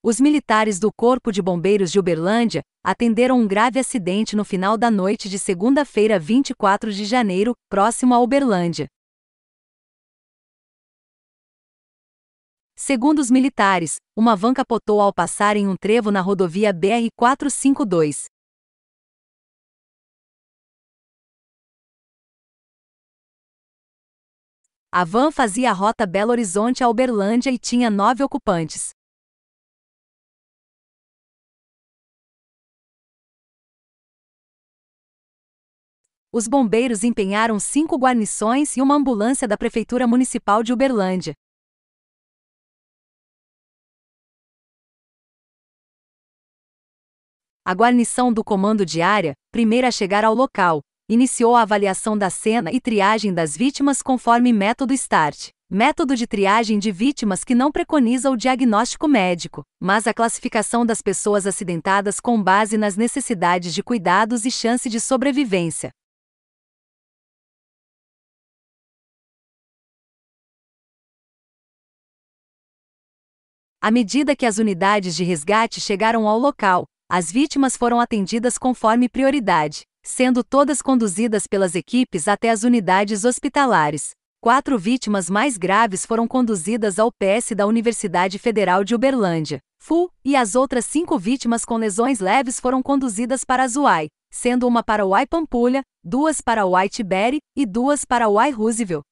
Os militares do Corpo de Bombeiros de Uberlândia atenderam um grave acidente no final da noite de segunda-feira, 24 de janeiro, próximo a Uberlândia. Segundo os militares, uma van capotou ao passar em um trevo na rodovia BR-452. A van fazia a rota Belo Horizonte a Uberlândia e tinha nove ocupantes. os bombeiros empenharam cinco guarnições e uma ambulância da Prefeitura Municipal de Uberlândia. A guarnição do comando de área, primeira a chegar ao local, iniciou a avaliação da cena e triagem das vítimas conforme método START. Método de triagem de vítimas que não preconiza o diagnóstico médico, mas a classificação das pessoas acidentadas com base nas necessidades de cuidados e chance de sobrevivência. À medida que as unidades de resgate chegaram ao local, as vítimas foram atendidas conforme prioridade, sendo todas conduzidas pelas equipes até as unidades hospitalares. Quatro vítimas mais graves foram conduzidas ao PS da Universidade Federal de Uberlândia, FU, e as outras cinco vítimas com lesões leves foram conduzidas para Zuai, sendo uma para Uai Pampulha, duas para Uai Tibere e duas para Uai Roosevelt.